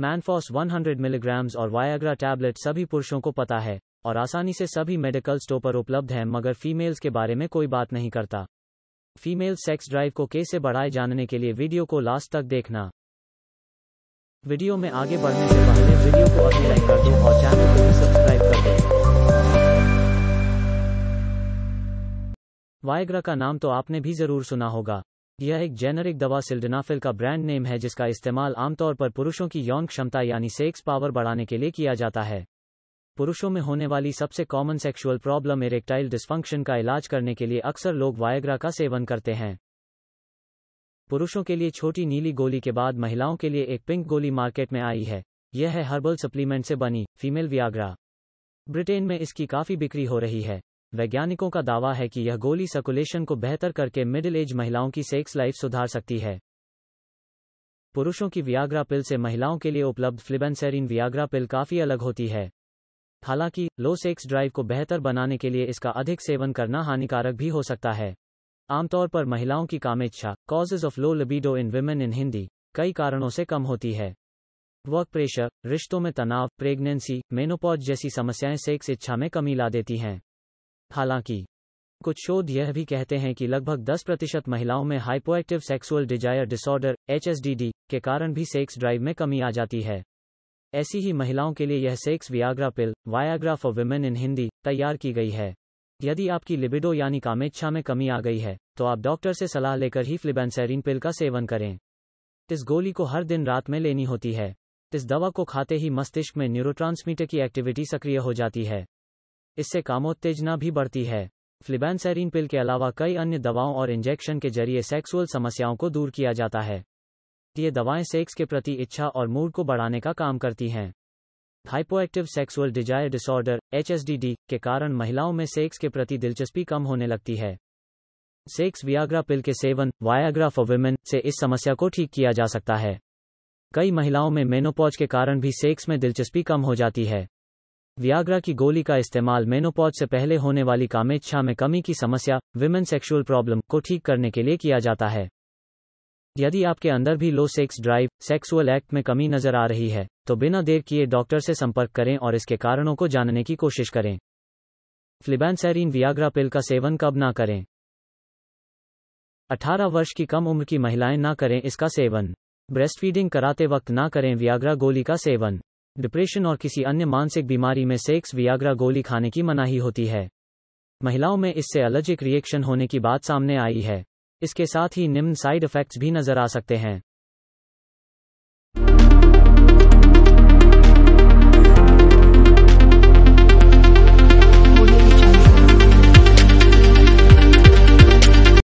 मैनफॉस 100 milligrams और Viagra tablet सभी पुरुषों को पता है और आसानी से सभी मेडिकल स्टोर पर उपलब्ध है मगर फीमेल्स के बारे में कोई बात नहीं करता फीमेल सेक्स ड्राइव को कैसे बढ़ाए जानने के लिए वीडियो को लास्ट तक देखना वीडियो में आगे बढ़ने से पहले वीडियो को अभी लाइक कर दो और चैनल को भी सब्सक्राइब कर दो वायग्रा का नाम तो आपने भी जरूर सुना होगा यह एक जेनरिक दवा सिल्डनाफिल का ब्रांड नेम है जिसका इस्तेमाल आमतौर पर पुरुषों की यौन क्षमता यानी सेक्स पावर बढ़ाने के लिए किया जाता है पुरुषों में होने वाली सबसे common sexual problem erectile dysfunction का इलाज करने के लिए अक्सर लोग वायग्रा का सेवन करते हैं पुरुषों के लिए छोटी नीली गोली के बाद महिलाओं के लिए एक पिंक गोली मार्केट में आई है यह है हर्बल सप्लीमेंट से बनी फीमेल वियाग्रा ब्रिटेन में इसकी काफी बिक्री हो रही है वैज्ञानिकों का दावा है कि यह गोली सर्कुलेशन को बेहतर करके मिडिल एज महिलाओं की सेक्स लाइफ सुधार सकती है पुरुषों की वियाग्रा पिल से महिलाओं के लिए उपलब्ध फ्लिबेंसेरिन वियाग्रा पिल काफी अलग होती है हालांकि लो सेक्स ड्राइव को बेहतर बनाने के लिए इसका अधिक सेवन करना हानिकारक भी हो सकता है आमतौर पर महिलाओं की कामेच्छा causes of low libido in women in Hindi कई कारणों से कम होती है वर्क प्रेशर रिश्तों में तनाव प्रेगनेंसी मेनोपॉज जैसी समस्याएं सेक्स इच्छा में कमी ला देती हैं हालांकि कुछ शोध यह भी कहते हैं कि लगभग 10 प्रतिशत महिलाओं में hypoactive sexual desire disorder H के कारण भी सेक्स ड्राइव में कमी आ जाती है ऐसी ही महिलाओं के लिए यह sex Viagra pill Viagra for women in Hindi तैयार की गई है यदि आपकी लिबिडो यानी कामेच्छा में कमी आ गई है तो आप डॉक्टर से सलाह लेकर ही फ्लिबेंसेरिन पिल का सेवन करें इस गोली को हर दिन रात में लेनी होती है इस दवा को खाते ही मस्तिष्क में न्यूरोट्रांसमीटर की एक्टिविटी सक्रिय हो जाती है इससे कामोत्तेजना भी बढ़ती है फ्लिबैनसेरिन पिल के अलावा कई अन्य दवाओं और इंजेक्शन के जरिए सेक्सुअल समस्याओं को दूर किया जाता है ये दवाएं सेक्स के प्रति इच्छा और मूड को बढ़ाने का काम करती हैं hypoactive sexual desire disorder H के कारण महिलाओं में सेक्स के प्रति दिलचस्पी कम होने लगती है सेक्स वियाग्रा पिल के सेवन वायाग्रा फॉर वुमेन से इस समस्या को ठीक किया जा सकता है कई महिलाओं में मेनोपॉज के कारण भी सेक्स में दिलचस्पी कम हो जाती है व्याग्रा की गोली का इस्तेमाल मेनोपॉज से पहले होने वाली कामेच्छा में कमी की समस्या विमेन सेक्सुअल प्रॉब्लम को ठीक करने के लिए किया जाता है यदि आपके अंदर भी low sex drive sexual act में कमी नजर आ रही है तो बिना देर किए डॉक्टर से संपर्क करें और इसके कारणों को जानने की कोशिश करें फ्लिबैनसैरिन वियाग्रा पिल का सेवन कब ना करें 18 वर्ष की कम उम्र की महिलाएं ना करें इसका सेवन ब्रेस्टफीडिंग कराते वक्त ना करें वियाग्रा गोली का सेवन डिप्रेशन और किसी अन्य मानसिक बीमारी में सेक्स वियाग्रा गोली खाने की मनाही होती है महिलाओं में इससे एलर्जिक रिएक्शन होने की बात सामने आई है इसके साथ ही निम्न साइड इफेक्ट्स भी नजर आ सकते हैं